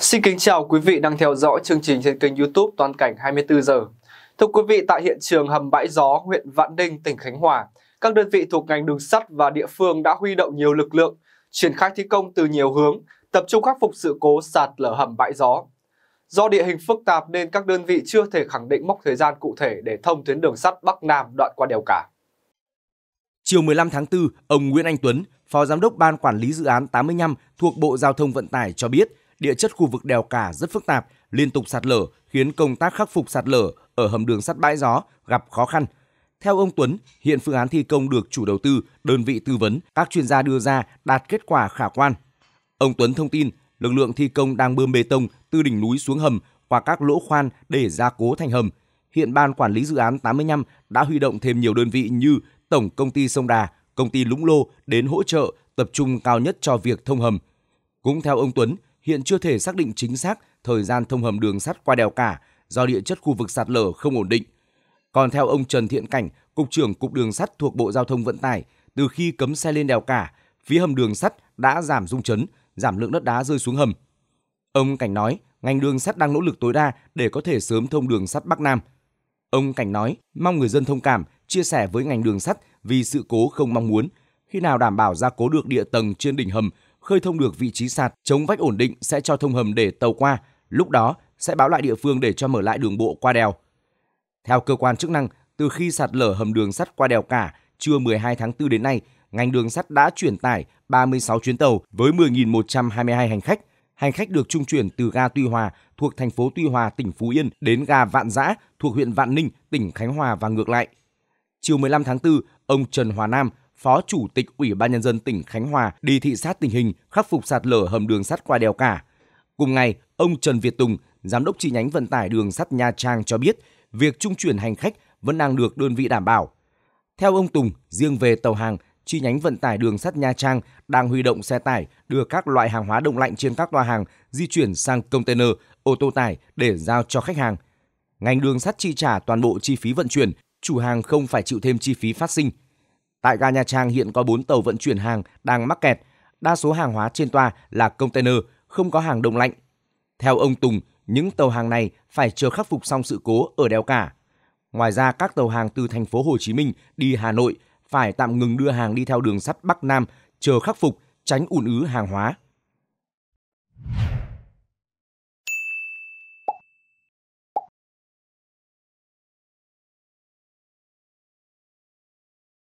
Xin kính chào quý vị đang theo dõi chương trình trên kênh YouTube Toàn cảnh 24 giờ. Thưa quý vị, tại hiện trường hầm bãi gió huyện Vạn Ninh, tỉnh Khánh Hòa, các đơn vị thuộc ngành đường sắt và địa phương đã huy động nhiều lực lượng, triển khai thi công từ nhiều hướng, tập trung khắc phục sự cố sạt lở hầm bãi gió. Do địa hình phức tạp nên các đơn vị chưa thể khẳng định mốc thời gian cụ thể để thông tuyến đường sắt Bắc Nam đoạn qua đèo cả. Chiều 15 tháng 4, ông Nguyễn Anh Tuấn, Phó Giám đốc Ban Quản lý Dự án 85 thuộc Bộ Giao thông Vận tải cho biết, địa chất khu vực đèo cả rất phức tạp, liên tục sạt lở khiến công tác khắc phục sạt lở ở hầm đường sắt bãi gió gặp khó khăn. Theo ông Tuấn, hiện phương án thi công được chủ đầu tư, đơn vị tư vấn, các chuyên gia đưa ra đạt kết quả khả quan. Ông Tuấn thông tin, lực lượng thi công đang bơm bê tông từ đỉnh núi xuống hầm qua các lỗ khoan để gia cố thành hầm. Hiện ban quản lý dự án 85 đã huy động thêm nhiều đơn vị như Tổng công ty Sông Đà, công ty Lũng Lô đến hỗ trợ tập trung cao nhất cho việc thông hầm. Cũng theo ông Tuấn, hiện chưa thể xác định chính xác thời gian thông hầm đường sắt qua đèo cả do địa chất khu vực sạt lở không ổn định. Còn theo ông Trần Thiện Cảnh, Cục trưởng Cục Đường sắt thuộc Bộ Giao thông Vận tải, từ khi cấm xe lên đèo cả, phía hầm đường sắt đã giảm rung chấn, giảm lượng đất đá rơi xuống hầm. Ông Cảnh nói, ngành đường sắt đang nỗ lực tối đa để có thể sớm thông đường sắt Bắc Nam. Ông Cảnh nói, mong người dân thông cảm, chia sẻ với ngành đường sắt vì sự cố không mong muốn. Khi nào đảm bảo gia cố được địa tầng trên đỉnh hầm khơi thông được vị trí sạt, chống vách ổn định sẽ cho thông hầm để tàu qua, lúc đó sẽ báo lại địa phương để cho mở lại đường bộ qua đèo. Theo cơ quan chức năng, từ khi sạt lở hầm đường sắt qua đèo cả, trưa 12 tháng 4 đến nay, ngành đường sắt đã chuyển tải 36 chuyến tàu với 10.122 hành khách. Hành khách được trung chuyển từ ga Tuy Hòa thuộc thành phố Tuy Hòa, tỉnh Phú Yên đến ga Vạn Giã thuộc huyện Vạn Ninh, tỉnh Khánh Hòa và ngược lại. Chiều 15 tháng 4, ông Trần Hòa Nam, Phó Chủ tịch Ủy ban Nhân dân tỉnh Khánh Hòa đi thị sát tình hình khắc phục sạt lở hầm đường sắt qua đèo cả. Cùng ngày, ông Trần Việt Tùng, Giám đốc chi nhánh vận tải đường sắt Nha Trang cho biết việc trung chuyển hành khách vẫn đang được đơn vị đảm bảo. Theo ông Tùng, riêng về tàu hàng, chi nhánh vận tải đường sắt Nha Trang đang huy động xe tải đưa các loại hàng hóa đông lạnh trên các toa hàng di chuyển sang container, ô tô tải để giao cho khách hàng. Ngành đường sắt chi trả toàn bộ chi phí vận chuyển, chủ hàng không phải chịu thêm chi phí phát sinh. Tại ga Nha Trang hiện có 4 tàu vận chuyển hàng đang mắc kẹt. Đa số hàng hóa trên toa là container, không có hàng đông lạnh. Theo ông Tùng, những tàu hàng này phải chờ khắc phục xong sự cố ở đèo cả. Ngoài ra, các tàu hàng từ thành phố Hồ Chí Minh đi Hà Nội phải tạm ngừng đưa hàng đi theo đường sắt Bắc Nam chờ khắc phục tránh ùn ứ hàng hóa.